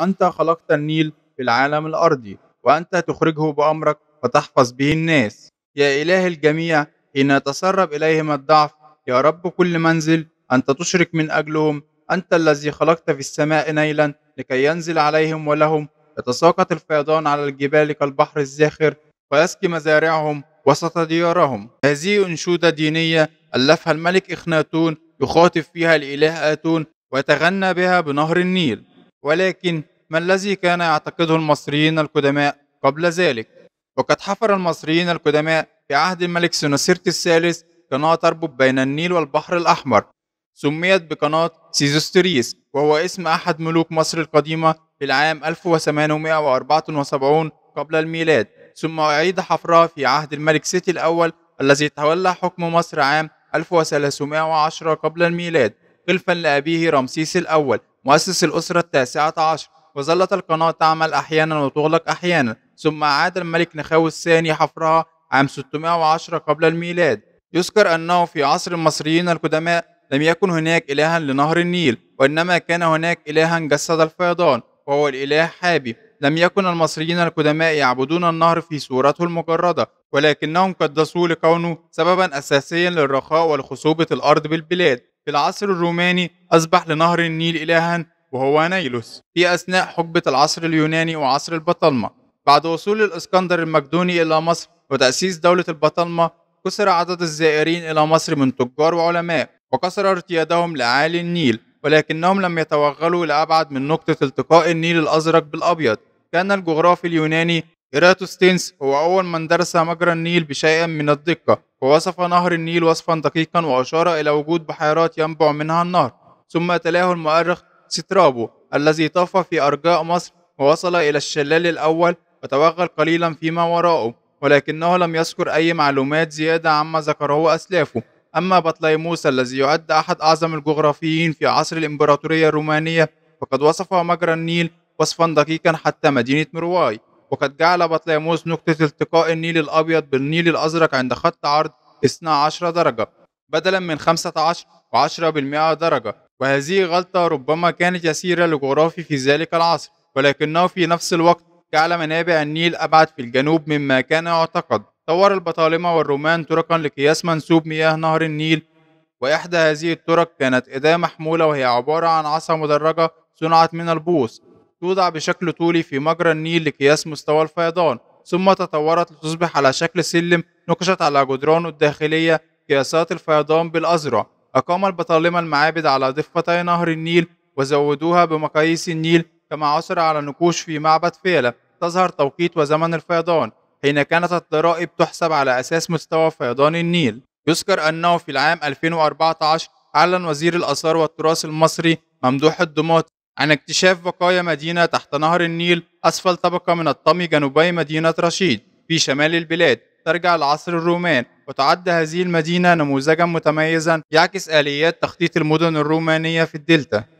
أنت خلقت النيل في العالم الأرضي وأنت تخرجه بأمرك وتحفظ به الناس يا إله الجميع حين يتسرب إليهم الضعف يا رب كل منزل أنت تشرك من أجلهم أنت الذي خلقت في السماء نيلا لكي ينزل عليهم ولهم يتساقط الفيضان على الجبال كالبحر الزاخر ويسقي مزارعهم وسط ديارهم هذه أنشودة دينية ألفها الملك إخناتون يخاطب فيها الإله آتون ويتغنى بها بنهر النيل ولكن ما الذي كان يعتقده المصريين القدماء قبل ذلك؟ وقد حفر المصريين القدماء في عهد الملك سنوسرت الثالث قناة تربط بين النيل والبحر الأحمر سميت بقناة سيزوستريس وهو اسم أحد ملوك مصر القديمة في العام 1874 قبل الميلاد ثم أعيد حفرها في عهد الملك سيتي الأول الذي تولى حكم مصر عام 1310 قبل الميلاد خلفا لأبيه رمسيس الأول مؤسس الأسرة التاسعة عشر وظلت القناة تعمل أحيانا وتغلق أحيانا ثم أعاد الملك نخاو الثاني حفرها عام 610 قبل الميلاد يذكر أنه في عصر المصريين القدماء لم يكن هناك إلها لنهر النيل وإنما كان هناك إلها جسد الفيضان وهو الإله حابي لم يكن المصريين القدماء يعبدون النهر في صورته المجردة ولكنهم قدسوه لكونه سببا أساسيا للرخاء ولخصوبة الأرض بالبلاد في العصر الروماني أصبح لنهر النيل إلها وهو نيلوس في أثناء حقبة العصر اليوناني وعصر البطلمة بعد وصول الإسكندر المقدوني إلى مصر وتأسيس دولة البطلمة كسر عدد الزائرين إلى مصر من تجار وعلماء وكسر ارتيادهم لأعالي النيل ولكنهم لم يتوغلوا لأبعد من نقطة التقاء النيل الأزرق بالأبيض كان الجغرافي اليوناني إيراتوستينس هو أول من درس مجرى النيل بشيء من الدقة ووصف نهر النيل وصفا دقيقا وأشار إلى وجود بحيرات ينبع منها النهر ثم تلاه المؤرخ سترابو الذي طاف في أرجاء مصر ووصل إلى الشلال الأول وتوغل قليلا فيما وراءه ولكنه لم يذكر أي معلومات زيادة عما ذكره أسلافه أما بطليموس الذي يعد أحد أعظم الجغرافيين في عصر الإمبراطورية الرومانية فقد وصف مجرى النيل وصفا دقيقا حتى مدينة مرواي وقد جعل بطليموس نقطة التقاء النيل الأبيض بالنيل الأزرق عند خط عرض 12 درجة بدلا من 15 و10 بالمئة درجة وهذه غلطة ربما كانت يسيرة لجغرافي في ذلك العصر ولكنه في نفس الوقت جعل منابع النيل أبعد في الجنوب مما كان يعتقد طور البطالمة والرومان طرقا لقياس منسوب مياه نهر النيل وإحدى هذه الطرق كانت أداة محمولة وهي عبارة عن عصا مدرجة صنعت من البوص توضع بشكل طولي في مجرى النيل لقياس مستوى الفيضان ثم تطورت لتصبح على شكل سلم نقشت على جدرانه الداخلية قياسات الفيضان بالأزرع أقام البطالمة المعابد على ضفتي نهر النيل وزودوها بمقاييس النيل كما عثر على نقوش في معبد فيلة تظهر توقيت وزمن الفيضان حين كانت الضرائب تحسب على أساس مستوى فيضان النيل يذكر أنه في العام 2014 أعلن وزير الآثار والتراث المصري ممدوح الدموت عن اكتشاف بقايا مدينة تحت نهر النيل أسفل طبقة من الطمي جنوبي مدينة رشيد في شمال البلاد ترجع لعصر الرومان وتعد هذه المدينة نموذجا متميزا يعكس آليات تخطيط المدن الرومانية في الدلتا